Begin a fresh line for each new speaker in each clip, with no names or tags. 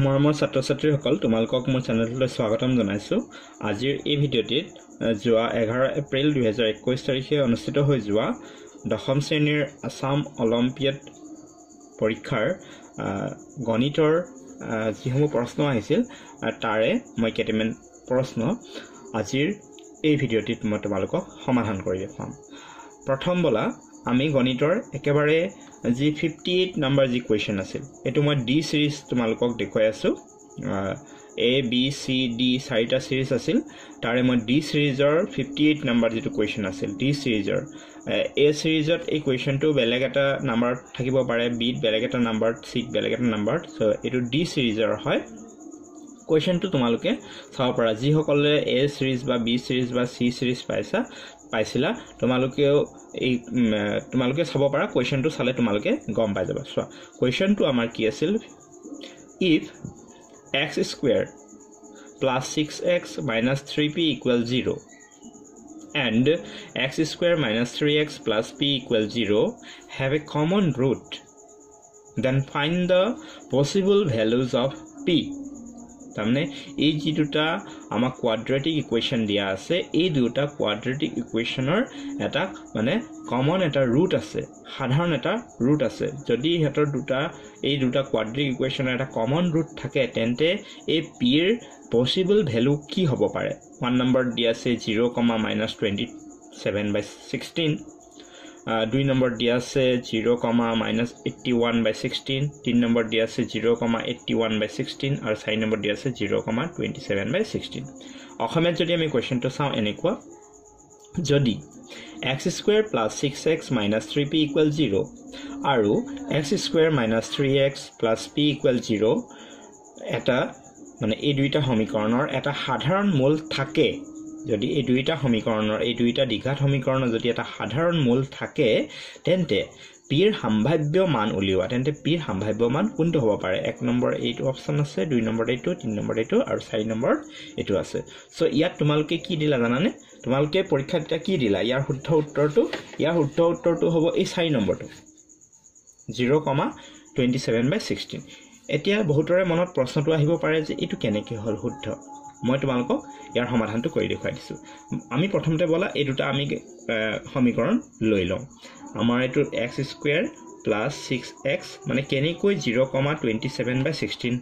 মৰমৰ ছাত্ৰ ছাত্ৰীসকল তোমালোকক মোৰ চেনেলটোলৈ স্বাগতম জনাইছোঁ আজিৰ এই ভিডিঅ'টিত যোৱা এঘাৰ এপ্ৰিল দুহেজাৰ একৈছ তাৰিখে অনুষ্ঠিত হৈ যোৱা দশম শ্ৰেণীৰ আছাম অলিম্পিয়াড পৰীক্ষাৰ গণিতৰ যিসমূহ প্ৰশ্ন আহিছিল তাৰে মই কেইটামান প্ৰশ্ন আজিৰ এই ভিডিঅ'টিত মই তোমালোকক সমাধান কৰি দেখুৱাম প্ৰথম বলা আমি গণিতৰ একেবাৰে যি ফিফটি এইট নাম্বাৰ যি কুৱেশ্যন আছিল এইটো মই ডি ছিৰিজ তোমালোকক দেখুৱাই আছোঁ এ বি চি ডি চাৰিটা ছিৰিজ আছিল তাৰে মই ডি ছিৰিজৰ ফিফটি এইট নাম্বাৰ যিটো কুৱেশ্যন আছিল ডি ছিৰিজৰ এ ছিৰিজত এই কুৱেশ্যনটো বেলেগ এটা নাম্বাৰত থাকিব পাৰে বিত বেলেগ এটা নাম্বাৰত চিত বেলেগ এটা নাম্বাৰত চ' এইটো ডি ছিৰিজৰ হয় কুৱেশ্যনটো তোমালোকে চাব পাৰা যিসকলে এ ছিৰিজ বা বি ছিৰিজ বা চি ছিৰিজ পাইছা পাইছিলা তোমালোকেও এই তোমালোকে চাব পাৰা কুৱেশ্যনটো চালে তোমালোকে গম পাই যাবা চোৱা কুৱেশ্যনটো আমাৰ কি আছিল if x square plus six x minus three p equal zero' and x square minus three x plus p equal zero' have a common root then find the possible values of p তাৰমানে এই যি দুটা আমাক quadratic equation দিয়া আছে এই দুটা quadratic ইকুৱেশ্যনৰ এটা মানে কমন এটা ৰুট আছে সাধাৰণ এটা ৰুট আছে যদি সিহঁতৰ দুটা এই দুটা কোৱাড্ৰিক ইকুৱেশ্যনৰ এটা কমন ৰুট থাকে তেন্তে এই পিৰ পচিবল ভেলু কি হ'ব পাৰে ওৱান নম্বৰত দিয়া আছে zero' comma minus twenty seven by sixteen দুই নম্বৰ দিয়া আছে zero' comma minus eighty one by sixteen তিনি নম্বৰ দিয়া আছে zero' comma eighty one by sixteen আৰু চাৰি নম্বৰ দিয়া আছে zero' comma twenty seven by sixteen অসমীয়াত যদি আমি কুৱেশ্যনটো চাওঁ এনেকুৱা যদি x square plus six x minus three p equal zero' আৰু x square minus three x plus p equal zero' এটা মানে এই দুইটা সমীকৰণৰ এটা সাধাৰণ মূল থাকে যদি এই দুয়োটা সমীকৰণৰ এই দুয়োটা দীঘাত সমীকৰণৰ যদি এটা সাধাৰণ মূল থাকে তেন্তে পিৰ সাম্ভাৱ্য মান উলিওৱা তেন্তে পিৰ সাম্ভাৱ্য মান কোনটো হ'ব পাৰে এক নম্বৰ এইটো অপশ্যন আছে দুই নম্বৰ এইটো তিনি নম্বৰ এইটো আৰু চাৰি নম্বৰ এইটো আছে চ' ইয়াত তোমালোকে কি দিলা জানানে তোমালোকে পৰীক্ষাত এতিয়া কি দিলা ইয়াৰ শুদ্ধ উত্তৰটো ইয়াৰ শুদ্ধ উত্তৰটো হ'ব এই চাৰি নম্বৰটো zero' comma twenty seven by sixteen এতিয়া বহুতৰে মনত প্ৰশ্নটো আহিব পাৰে যে এইটো কেনেকৈ হ'ল শুদ্ধ মই তোমালোকক ইয়াৰ সমাধানটো কৰি দেখুৱাই দিছোঁ আমি প্ৰথমতে বলা এই দুটা আমি সমীকৰণ লৈ লওঁ আমাৰ এইটো x square plus six x মানে কেনেকৈ zero' comma twenty seven by sixteen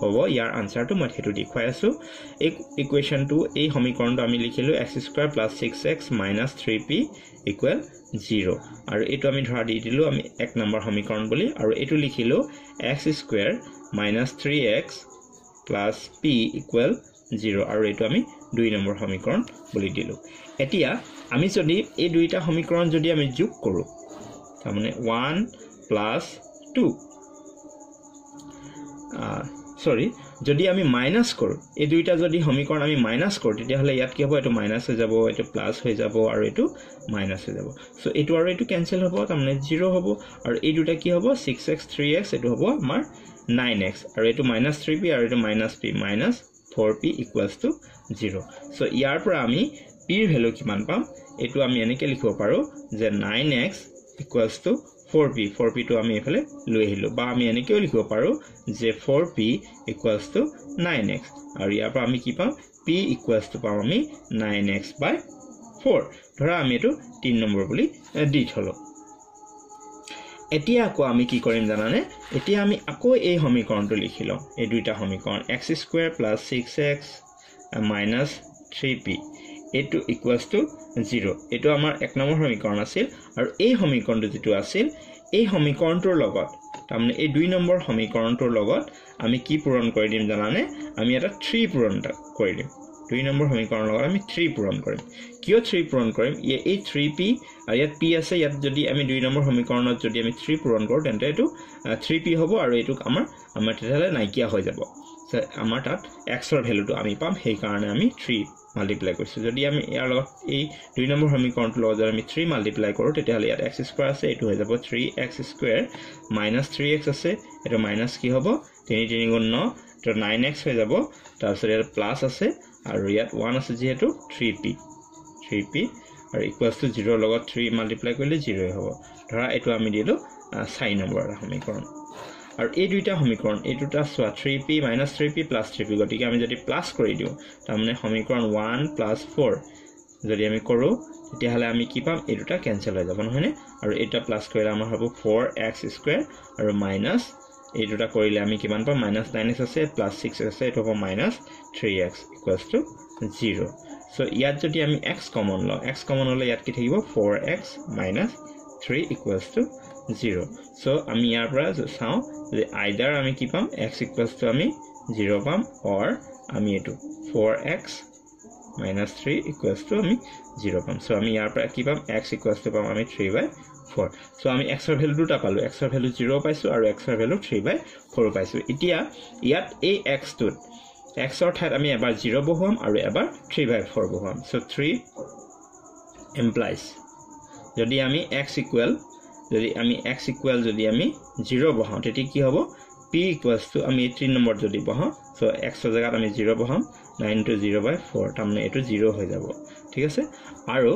হ'ব ইয়াৰ আনচাৰটো মই সেইটো দেখুৱাই আছোঁ এই ইকুৱেশ্যনটো এই সমীকৰণটো আমি লিখিলোঁ x square plus six x minus three p equal zero' আৰু এইটো আমি ধৰা দি দিলোঁ আমি এক নম্বৰ সমীকৰণ বুলি আৰু এইটো লিখিলোঁ x square minus three x plus p equal zero' আৰু এইটো আমি দুই নম্বৰ সমীকৰণ বুলি দিলোঁ এতিয়া আমি যদি এই দুয়োটা সমীকৰণ যদি আমি যোগ কৰোঁ তাৰমানে ওৱান প্লাছ টু চৰি যদি আমি মাইনাছ কৰোঁ এই দুয়োটা যদি সমীকৰণ আমি মাইনাছ কৰোঁ তেতিয়াহ'লে ইয়াত কি হ'ব এইটো মাইনাছ হৈ যাব এইটো প্লাছ হৈ যাব আৰু এইটো মাইনাছ হৈ যাব চ' এইটো আৰু এইটো কেঞ্চেল হ'ব তাৰমানে জিৰ' হ'ব আৰু এই দুটা কি হ'ব ছিক্স এক্স থ্ৰী এক্স এইটো হ'ব আমাৰ নাইন এক্স আৰু এইটো মাইনাছ থ্ৰী পি আৰু এইটো minus p minus four p equals to zero' so' ইয়াৰ পৰা আমি পিৰ ভেলু কিমান পাম এইটো আমি এনেকৈ লিখিব পাৰোঁ যে nine x equals to four p four পিটো আমি এইফালে লৈ আহিলোঁ বা আমি এনেকৈও লিখিব পাৰোঁ যে four p equals to nine x আৰু ইয়াৰ পৰা আমি কি পাম পি ইকুৱেলছ টু পাম আমি নাইন এক্স বাই ফ'ৰ ধৰা আমি এইটো তিনি নম্বৰ বুলি দি থ'লোঁ এতিয়া আকৌ আমি কি কৰিম জানানে এতিয়া আমি আকৌ এই সমীকৰণটো লিখি লওঁ এই দুইটা সমীকৰণ x square plus six x minus three p এইটো ইকুৱেলছ টু জিৰ' এইটো আমাৰ এক নম্বৰ সমীকৰণ আছিল আৰু এই সমীকৰণটো যিটো আছিল এই সমীকৰণটোৰ লগত তাৰমানে এই দুই নম্বৰ সমীকৰণটোৰ লগত আমি কি পূৰণ কৰি দিম জানানে আমি এটা থ্ৰী পূৰণ কৰি দিম দুই নম্বৰ সমীকৰণৰ লগত আমি থ্ৰী পূৰণ কৰিম কিয় থ্ৰী পূৰণ কৰিম এই থ্ৰী পি আৰু ইয়াত পি আছে ইয়াত যদি আমি দুই নম্বৰ সমীকৰণত যদি আমি থ্ৰী পূৰণ কৰোঁ তেন্তে এইটো থ্ৰী পি হ'ব আৰু এইটোক আমাৰ আমাৰ তেতিয়াহ'লে নাইকিয়া হৈ যাব আমাৰ তাত এক্সৰ ভেলুটো আমি পাম সেইকাৰণে আমি থ্ৰী মাল্টিপ্লাই কৰিছোঁ যদি আমি ইয়াৰ লগত এই দুই নম্বৰ সমীকৰণটোৰ লগত যদি আমি থ্ৰী মাল্টিপ্লাই কৰোঁ তেতিয়াহ'লে ইয়াত এক্স স্কোৱাৰ আছে এইটো হৈ যাব three x square minus three x আছে এইটো মাইনাছ কি হ'ব তিনি তিনি গুণ ন তো নাইন এক্স হৈ যাব তাৰপিছত ইয়াত প্লাছ আছে আৰু ইয়াত ওৱান আছে যিহেতু থ্ৰী পি থ্ৰী পি আৰু ইকুৱেলছ টু জিৰ'ৰ লগত থ্ৰী মাল্টিপ্লাই কৰিলে জিৰ'ই হ'ব ধৰা এইটো আমি দিলোঁ চাৰি নম্বৰ এটা সমীকৰণ আৰু এই দুইটা সমীকৰণ এই দুটা চোৱা three p minus three p plus three p গতিকে আমি যদি প্লাছ কৰি দিওঁ তাৰমানে সমীকৰণ ওৱান প্লাছ ফ'ৰ যদি আমি কৰোঁ তেতিয়াহ'লে আমি কি পাম এই দুটা কেনচেল হৈ যাব নহয়নে আৰু এইটা প্লাছ কৰিলে আমাৰ হ'ব ফ'ৰ এক্স স্কুৱেৰ আৰু মাইনাছ এই দুটা কৰিলে আমি কিমান পাম মাইনাস নাইন এক্স আছে প্লাস সিক্স আছে এটা হ'ব minus three x equals to zero so ইয়াত যদি আমি এক্স কমন লো এক্স কমন হলে ইয়াত কি থাকিব four x minus three equals to zero so আমি ইয়াৰ পৰা চাও যে আইডার আমি কি পাম এক্স ইকুয়ালস টু আমি জিরো পাম অর আমি এটু four x minus three equals to আমি জিরো পাম সো আমি ইয়াৰ পৰা কি পাম এক্স ইকুয়ালস টু পাম আমি থ্ৰি বাই ফ'ৰ চ' আমি এক্সৰ ভেলু দুটা পালোঁ এক্সৰ ভেলু জিৰ' পাইছোঁ আৰু এক্সৰ ভেলু থ্ৰী বাই ফ'ৰ পাইছোঁ এতিয়া ইয়াত এই এক্সটোত এক্সৰ ঠাইত আমি এবাৰ জিৰ' বহুৱাম আৰু এবাৰ থ্ৰী বাই ফ'ৰ বহুৱাম চ' থ্ৰী এমপ্লাইজ যদি আমি এক্স ইকুৱেল যদি আমি এক্স ইকুৱেল যদি আমি জিৰ' বহাওঁ তেতিয়া কি হ'ব পি ইকুৱেলছটো আমি এই থ্ৰী নম্বৰত যদি বহাওঁ চ' এক্সৰ জেগাত আমি জিৰ' বহাম nine to zero' by four তাৰমানে এইটো জিৰ' হৈ যাব ঠিক আছে আৰু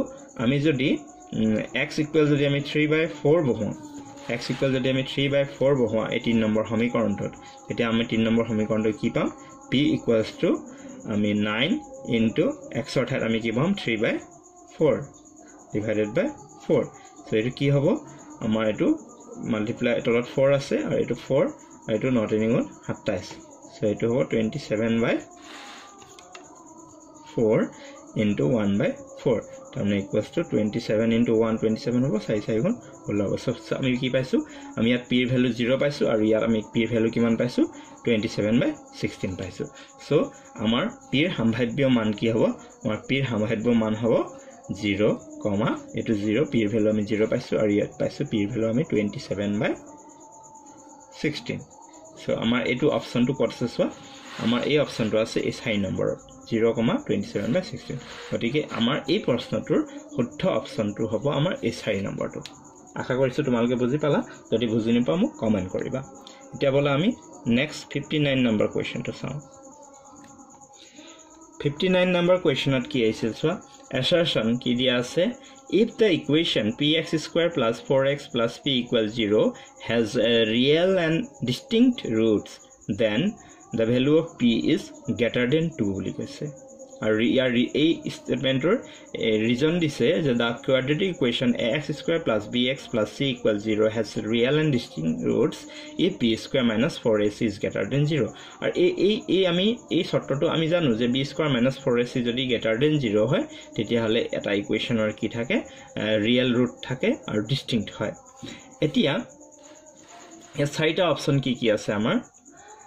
আমি যদি x equal to the 3 by 4 bohun. x equal to the 3 by 4 bohun. 18 number homi contour. It is 18 number homi contour keep up. p equals to I mean 9 into x or hat ami keep 3 by 4 divided by 4. So it is key hobo. Amar it to multiply it a lot 4 as a to 4. I do not anyone half ties. So it is 27 by 4. Into one by four তাৰমানে equals to twenty seven into one twenty seven হ'ব চাৰি চাৰিখন ষোল্ল হ'ব চব আমি কি পাইছোঁ আমি ইয়াত পিৰ ভেলু জিৰ' পাইছোঁ আৰু ইয়াত আমি পিৰ ভেলু কিমান পাইছোঁ টুৱেণ্টি ছেভেন বাই ছিক্সটিন পাইছোঁ চ' আমাৰ পিৰ সাম্ভাৱ্য মান কি হ'ব আমাৰ পিৰ সাম্ভাৱ্য মান হ'ব জিৰ' কমা এইটো জিৰ' পিৰ ভেলু আমি জিৰ' পাইছোঁ আৰু ইয়াত পাইছোঁ পিৰ ভেলু আমি twenty seven by sixteen so' আমাৰ এইটো অপশ্যনটো ক'ত আছে চোৱা আমাৰ এই অপশ্যনটো আছে এই চাৰি নম্বৰত zero' comma twenty seven by sixteen গতিকে আমাৰ এই প্ৰশ্নটোৰ শুদ্ধ অপশ্যনটো হ'ব আমাৰ এই চাৰি নম্বৰটো আশা কৰিছোঁ তোমালোকে বুজি পালা যদি বুজি নোপোৱা মোক কমেণ্ট কৰিবা এতিয়া বোলে আমি নেক্সট ফিফটি নাইন নম্বৰ কুৱেশ্যনটো চাওঁ ফিফটি নাইন নম্বৰ কুৱেশ্যনত কি আহিছিল চোৱা এচাৰচন কি দিয়া আছে if the equation p x square plus four x plus p equal zero' has a real and distinct roots then the value of p is greater than two বুলি কৈছে আৰু ইয়াৰ এই ষ্টেটমেণ্টৰ ৰিজন দিছে যে the quadratic equation a x square plus b x plus c equal zero' has real and distinct roots a p square minus four a c is greater than zero' আৰু এই এই এই আমি এই চৰ্তটো আমি জানো যে b square minus four a c যদি গ্ৰেটাৰ দেন জিৰ' হয় তেতিয়াহ'লে এটা ইকুৱেশ্যনৰ কি থাকে ৰিয়েল ৰোড থাকে আৰু ডিষ্টিংক্ট হয় এতিয়া ইয়াত চাৰিটা অপশ্যন কি কি আছে আমাৰ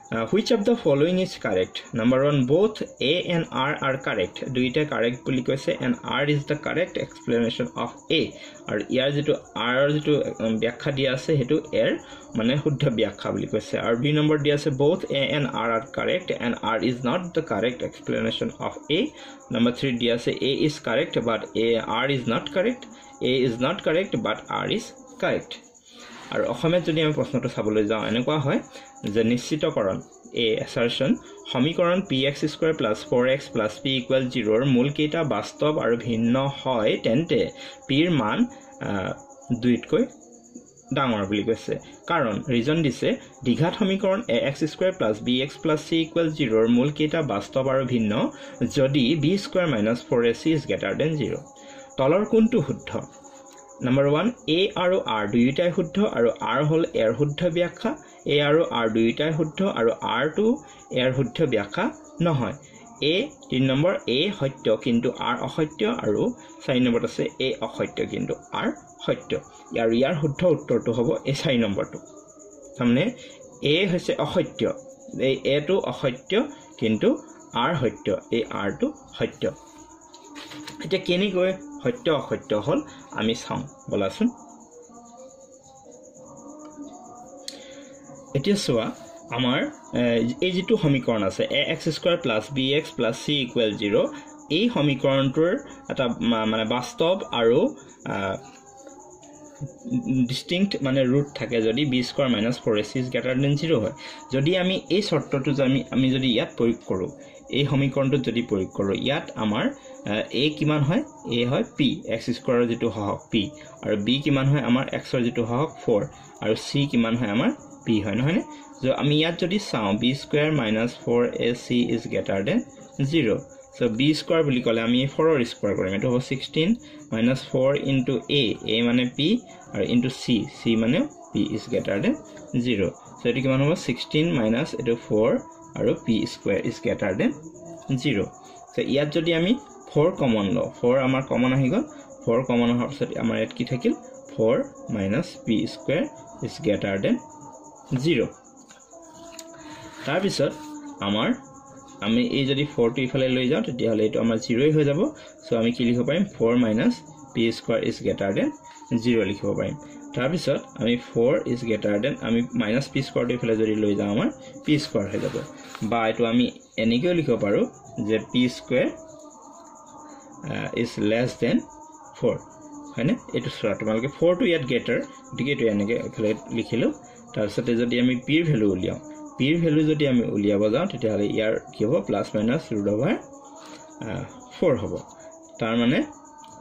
Uh, which of the following is correct? Number one, both A and R are correct. it a correct বুলি and R is the correct explanation of A. Or year to R to ব্যাখ্যা dia se সেইটো A ৰ মানে শুদ্ধ ব্যাখ্যা বুলি কৈছে আৰু বি নম্বৰ দিয়া both A and R are correct and R is not the correct explanation of A. Number three dia se A is correct but A R is not correct. A is not correct but R is correct. আৰু অসমীয়াত যদি আমি প্ৰশ্নটো চাবলৈ যাওঁ এনেকুৱা হয় যে নিশ্চিতকৰণ এ এচাৰশ্যন সমীকৰণ p x square plus four x plus p equal জিৰ'ৰ মূলকেইটা বাস্তৱ আৰু ভিন্ন হয় তেন্তে পিৰ মান দুইতকৈ ডাঙৰ বুলি কৈছে কাৰণ ৰিজন দিছে দীঘাত সমীকৰণ a x square plus b x plus c equal জিৰ'ৰ মূলকেইটা বাস্তৱ আৰু ভিন্ন যদি b square minus four a c is greater than zero' তলৰ কোনটো শুদ্ধ নাম্বাৰ ওৱান এ আৰু আৰ দুয়োটাই শুদ্ধ আৰু আৰ হ'ল এৰ শুদ্ধ ব্যাখ্যা এ আৰু আৰ দুয়োটাই শুদ্ধ আৰু আৰটো এৰ শুদ্ধ ব্যাখ্যা নহয় এ তিনি নম্বৰ এ সত্য কিন্তু আৰ অসত্য আৰু চাৰি নম্বৰত আছে এ অসত্য কিন্তু আৰ সত্য আৰু ইয়াৰ শুদ্ধ উত্তৰটো হ'ব এই চাৰি নম্বৰটো তাৰমানে এ হৈছে অসত্য এই এটো অসত্য কিন্তু আৰ সত্য এই আৰটো সত্য এতিয়া কেনেকৈ সত্য অসত্য হ'ল আমি চাওঁ বলাচোন এতিয়া চোৱা আমাৰ এই যিটো সমীকৰণ আছে a x square plus b x plus c equal zero' এই সমীকৰণটোৰ এটা মানে বাস্তৱ আৰু ডিষ্টিংক্ট মানে ৰুট থাকে যদি b square minus four a c is greater than zero' হয় যদি আমি এই চৰ্তটো আমি আমি যদি ইয়াত প্ৰয়োগ কৰোঁ এই সমীকৰণটোত যদি প্ৰয়োগ কৰোঁ ইয়াত আমাৰ এ কিমান হয় এ হয় পি এক্স স্কুৱাৰৰ যিটো সহক পি আৰু বি কিমান হয় আমাৰ এক্সৰ যিটো সহক ফ'ৰ আৰু চি কিমান হয় আমাৰ পি হয় নহয়নে যো আমি ইয়াত যদি চাওঁ b square minus four a c is greater than zero' so' b square বুলি ক'লে আমি ফ'ৰৰ স্কুৱাৰ কৰিম এইটো হ'ব sixteen minus four into a a মানে পি আৰু ইনটু চি চি মানে p is greater than zero' so' এইটো কিমান হ'ব ছিক্সটিন মাইনাছ এইটো ফ'ৰ আৰু p square is greater than zero' so' ইয়াত যদি আমি ফ'ৰ কমন লওঁ ফ'ৰ আমাৰ কমন আহি গ'ল ফ'ৰ কমন অহাৰ পাছত আমাৰ ইয়াত কি থাকিল four minus p square is greater than zero' তাৰপিছত আমাৰ আমি এই যদি ফ'ৰটো ইফালে লৈ যাওঁ তেতিয়াহ'লে এইটো আমাৰ জিৰ'ই হৈ যাব চ' আমি কি লিখিব পাৰিম four minus p square is greater than zero' লিখিব পাৰিম তাৰপিছত আমি ফ'ৰ ইজ গ্ৰেটাৰ দেন আমি মাইনাছ পি স্কোৱাৰটো এইফালে যদি লৈ যাওঁ আমাৰ পি স্কোৱাৰ হৈ যাব বা এইটো আমি এনেকৈও লিখিব পাৰোঁ যে p square is less than four হয়নে এইটো চোৱা তোমালোকে ফ'ৰটো ইয়াত গ্ৰেটাৰ গতিকে এইটো এনেকৈ এইফালে লিখিলোঁ তাৰপিছতে যদি আমি পিৰ ভেলু উলিয়াওঁ পিৰ ভেলু যদি আমি উলিয়াব যাওঁ তেতিয়াহ'লে ইয়াৰ কি হ'ব plus minus root over four হ'ব তাৰমানে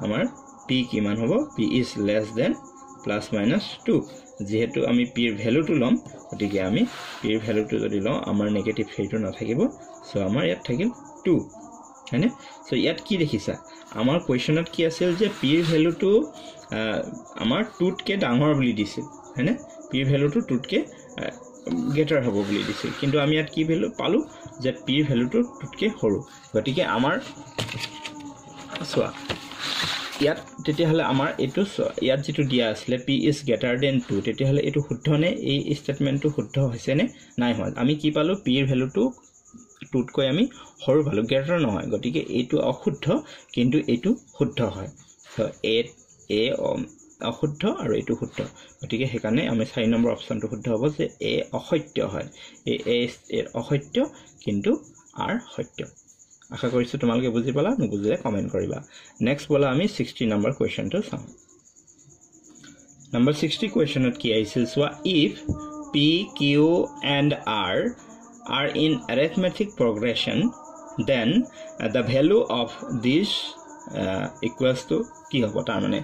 আমাৰ পি কিমান হ'ব p is less than plus minus two যিহেতু আমি পিৰ ভেলুটো ল'ম গতিকে আমি পিৰ ভেলুটো যদি লওঁ আমাৰ নেগেটিভ হেৰিটো নাথাকিব চ' আমাৰ ইয়াত থাকিল টু হয়নে চ' ইয়াত কি দেখিছা আমাৰ কুৱেশ্যনত কি আছিল যে পিৰ ভেলুটো আমাৰ টুতকৈ ডাঙৰ বুলি দিছিল হয়নে পিৰ ভেলুটো টুতকৈ গ্ৰেটাৰ হ'ব বুলি দিছিল কিন্তু আমি ইয়াত কি ভেলু পালোঁ যে পিৰ ভেলুটো টুতকৈ সৰু গতিকে আমাৰ চোৱা ইয়াত তেতিয়াহ'লে আমাৰ এইটো ইয়াত যিটো দিয়া আছিলে p is greater than two তেতিয়াহ'লে এইটো শুদ্ধ নে এই ষ্টেটমেণ্টটো শুদ্ধ হৈছেনে নাই হোৱা আমি কি পালোঁ পি ইৰ ভেলুটো টুতকৈ আমি সৰু পালোঁ গ্ৰেটাৰ নহয় গতিকে এইটো অশুদ্ধ কিন্তু এইটো শুদ্ধ হয় এ এ অশুদ্ধ আৰু এইটো শুদ্ধ গতিকে সেইকাৰণে আমি চাৰি নম্বৰ অপশ্যনটো শুদ্ধ হ'ব যে এ অসত্য হয় এই এ অসত্য কিন্তু আৰ সত্য আশা কৰিছোঁ তোমালোকে বুজি পালা নুবুজিলে কমেণ্ট কৰিবা নেক্সট বোলা আমি ছিক্সটি নম্বৰ কুৱেশ্যনটো চাওঁ নম্বৰ ছিক্সটি কুৱেশ্যনত কি আহিছিল চোৱা if p q and r are in arithmetic progression then the value of this ইকুৱেলছটো কি হ'ব তাৰমানে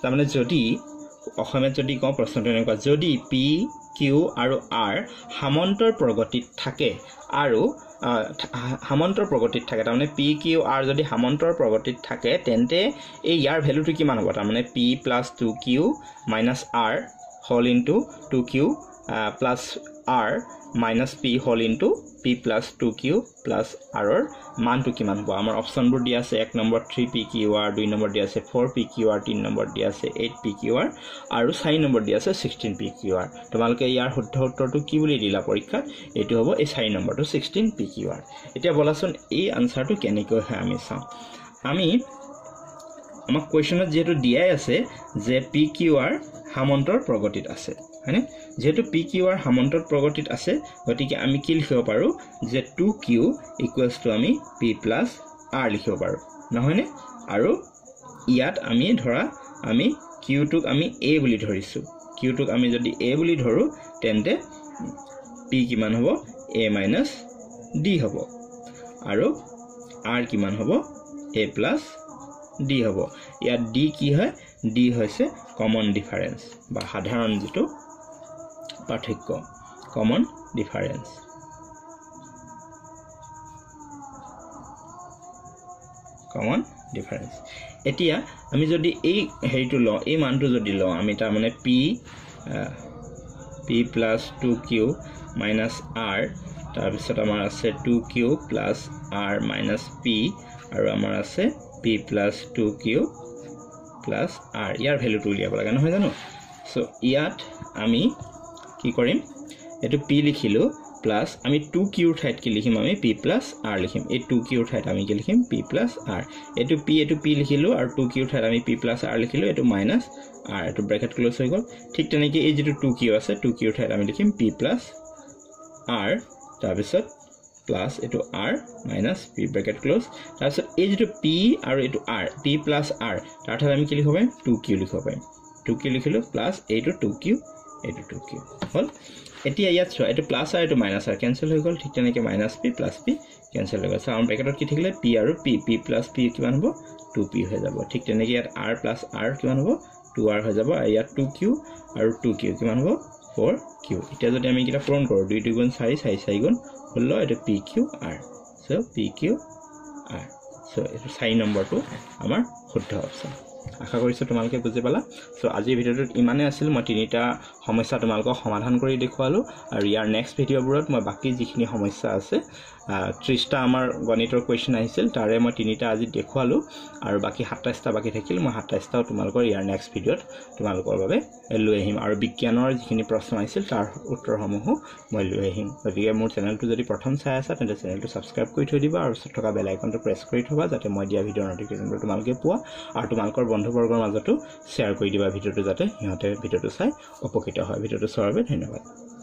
তাৰমানে যদি অসমীয়াত যদি কওঁ প্ৰশ্নটো এনেকুৱা যদি পি কিউ আৰু আৰ সামন্তৰ প্ৰগতিত থাকে আৰু সামন্তৰ প্ৰগতিত থাকে তাৰমানে পি কিউ আৰ যদি সামন্তৰ প্ৰগতিত থাকে তেন্তে এই ইয়াৰ ভেলুটো কিমান হ'ব তাৰমানে P plus two Q minus R হল into two Q plus r minus P হল into P plus two Q plus আৰৰ মানটো কিমান হ'ব আমাৰ অপশ্যনবোৰ দিয়া আছে এক নম্বৰ থ্ৰী পি কিউ আৰ দুই নম্বৰ দিয়া আছে ফ'ৰ পি কিউ আৰ তিনি নম্বৰ দিয়া আছে এইট পি কিউ আৰ আৰু চাৰি নম্বৰ দিয়া আছে ছিক্সটিন পি কিউ আৰ তোমালোকে ইয়াৰ শুদ্ধ উত্তৰটো কি বুলি দিলা পৰীক্ষাত এইটো হ'ব এই চাৰি নম্বৰটো ছিক্সটিন পি কিউ আৰ এতিয়া ব'লাচোন এই আনচাৰটো কেনেকৈ হয় আমি চাওঁ আমি আমাক কুৱেশ্যনত যিহেতু দিয়াই আছে যে পি কিউ আৰ সামন্তৰ প্ৰগতিত আছে হয়নে যিহেতু পি কিউ আৰ সামন্তত প্ৰগতিত আছে গতিকে আমি কি লিখিব পাৰোঁ যে টু কিউ ইকুৱেলছ টু আমি পি প্লাছ আৰ লিখিব পাৰোঁ নহয়নে আৰু ইয়াত আমি ধৰা আমি কিউটোক আমি এ বুলি ধৰিছোঁ কিউটোক আমি যদি এ বুলি ধৰোঁ তেন্তে পি কিমান হ'ব এ মাইনাছ ডি হ'ব আৰু আৰ কিমান হ'ব এ প্লাছ ডি হ'ব ইয়াত ডি কি হয় ডি হৈছে কমন ডিফাৰেঞ্চ বা সাধাৰণ যিটো পাৰ্থক্য কমন ডিফাৰেঞ্চ কমন ডিফাৰেঞ্চ এতিয়া আমি যদি এই হেৰিটো লওঁ এই মানটো যদি লওঁ আমি তাৰমানে p p plus two Q minus r তাৰপিছত আমাৰ আছে two Q plus r minus p আৰু আমাৰ আছে p plus two Q plus r ইয়াৰ ভেলুটো উলিয়াব লাগে নহয় জানো চ' ইয়াত আমি কি করিম এই পি লিখিলো প্লাস আমি টু কিউর ঠাইত কি লিখিম আমি পি প্লাস আর লিখিম এই টু কিউর ঠাইত আমি কি লিখিম পি প্লাস আর এই পি এই পি লিখিলো আর টু কিউর ঠাইত আমি পি প্লাস আর লিখিলো এই মাইনাস আর এই ব্রেকেট ক্লোজ হয়ে গেল ঠিক তেনে এই যে টু কিউ আছে টু কিউর ঠাইত আমি লিখিম পি প্লাস আর তারপর প্লাস এই r minus p bracket close তারপর এই যে পি আর এই আর পি প্লাস আর তার ঠাইত আমি কি লিখব পাম টু কিউ লিখব পাম টু কিউ লিখিলো প্লাস এই টু কিউ এইটো টু কিউ হ'ল এতিয়া ইয়াত চোৱা এইটো প্লাছ আৰু এইটো মাইনাছ আৰ কেঞ্চেল হৈ গ'ল ঠিক তেনেকৈ minus p plus p cancel হৈ গ'ল চাৰ ব্ৰেকেটত কি থাকিলে পি আৰু পি পি প্লাছ পি কিমান হ'ব টু পি হৈ যাব ঠিক তেনেকৈ ইয়াত আৰ প্লাছ আৰ কিমান হ'ব টু আৰ হৈ যাব আৰু ইয়াত টু কিউ আৰু টু কিউ কিমান হ'ব ফ'ৰ কিউ এতিয়া যদি আমি এইকেইটা পূৰণ কৰোঁ দুই দুগুণ চাৰি চাৰি চাৰি গুণ ষোল্ল এইটো p Q r so' p Q r so' এইটো চাৰি নম্বৰটো আমাৰ শুদ্ধ অপশ্যন আশা কৰিছোঁ তোমালোকে বুজি পালা চ' আজিৰ ভিডিঅ'টোত ইমানেই আছিল মই তিনিটা সমস্যা তোমালোকক সমাধান কৰি দেখুৱালোঁ আৰু ইয়াৰ নেক্সট ভিডিঅ'বোৰত মই বাকী যিখিনি সমস্যা আছে ত্ৰিছটা আমাৰ গণিতৰ কুৱেশ্যন আহিছিল তাৰে মই তিনিটা আজি দেখুৱালোঁ আৰু বাকী সাতাইছটা বাকী থাকিল মই সাতাইছটাও তোমালোকৰ ইয়াৰ নেক্সট ভিডিঅ'ত তোমালোকৰ বাবে লৈ আহিম আৰু বিজ্ঞানৰ যিখিনি প্ৰশ্ন আহিছিল তাৰ উত্তৰসমূহো মই লৈ আহিম গতিকে মোৰ চেনেলটো যদি প্ৰথম চাই আছা তেন্তে চেনেলটো ছাবস্ক্ৰাইব কৰি থৈ দিবা আৰু ওচৰত থকা বেল আইকনটো প্ৰেছ কৰি থবা যাতে মই দিয়া ভিডিঅ' নটিফিকেশ্যনটো তোমালোকে পোৱা আৰু তোমালোকৰ বন্ধুবৰ্গৰ মাজতো শ্বেয়াৰ কৰি দিবা ভিডিঅ'টো যাতে সিহঁতে ভিডিঅ'টো চাই উপকৃত হয় ভিডিঅ'টো চোৱাৰ বাবে ধন্যবাদ